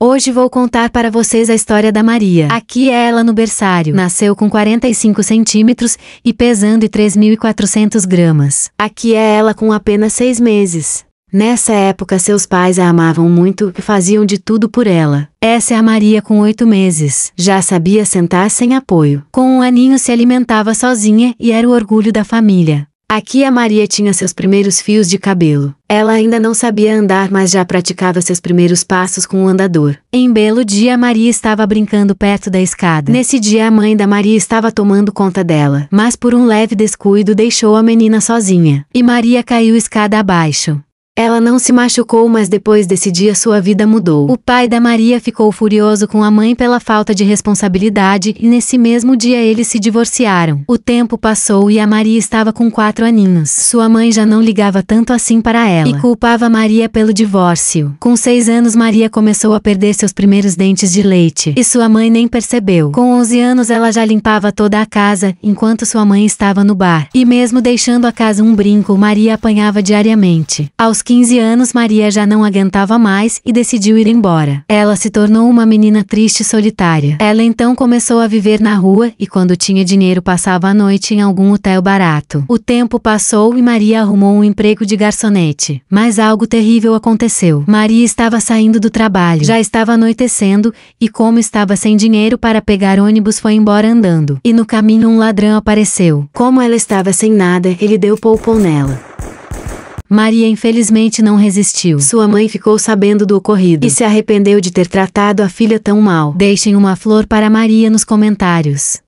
Hoje vou contar para vocês a história da Maria. Aqui é ela no berçário. Nasceu com 45 centímetros e pesando 3.400 gramas. Aqui é ela com apenas seis meses. Nessa época, seus pais a amavam muito e faziam de tudo por ela. Essa é a Maria com oito meses. Já sabia sentar sem apoio. Com um aninho se alimentava sozinha e era o orgulho da família. Aqui a Maria tinha seus primeiros fios de cabelo. Ela ainda não sabia andar, mas já praticava seus primeiros passos com o um andador. Em belo dia, Maria estava brincando perto da escada. Nesse dia, a mãe da Maria estava tomando conta dela, mas por um leve descuido deixou a menina sozinha. E Maria caiu escada abaixo. Ela não se machucou, mas depois desse dia sua vida mudou. O pai da Maria ficou furioso com a mãe pela falta de responsabilidade e nesse mesmo dia eles se divorciaram. O tempo passou e a Maria estava com quatro aninhos. Sua mãe já não ligava tanto assim para ela e culpava Maria pelo divórcio. Com seis anos, Maria começou a perder seus primeiros dentes de leite e sua mãe nem percebeu. Com onze anos, ela já limpava toda a casa enquanto sua mãe estava no bar e, mesmo deixando a casa um brinco, Maria apanhava diariamente. Aos 15 anos Maria já não aguentava mais e decidiu ir embora. Ela se tornou uma menina triste e solitária. Ela então começou a viver na rua e quando tinha dinheiro passava a noite em algum hotel barato. O tempo passou e Maria arrumou um emprego de garçonete. Mas algo terrível aconteceu. Maria estava saindo do trabalho. Já estava anoitecendo e como estava sem dinheiro para pegar ônibus foi embora andando. E no caminho um ladrão apareceu. Como ela estava sem nada, ele deu poupou nela. Maria infelizmente não resistiu. Sua mãe ficou sabendo do ocorrido e se arrependeu de ter tratado a filha tão mal. Deixem uma flor para Maria nos comentários.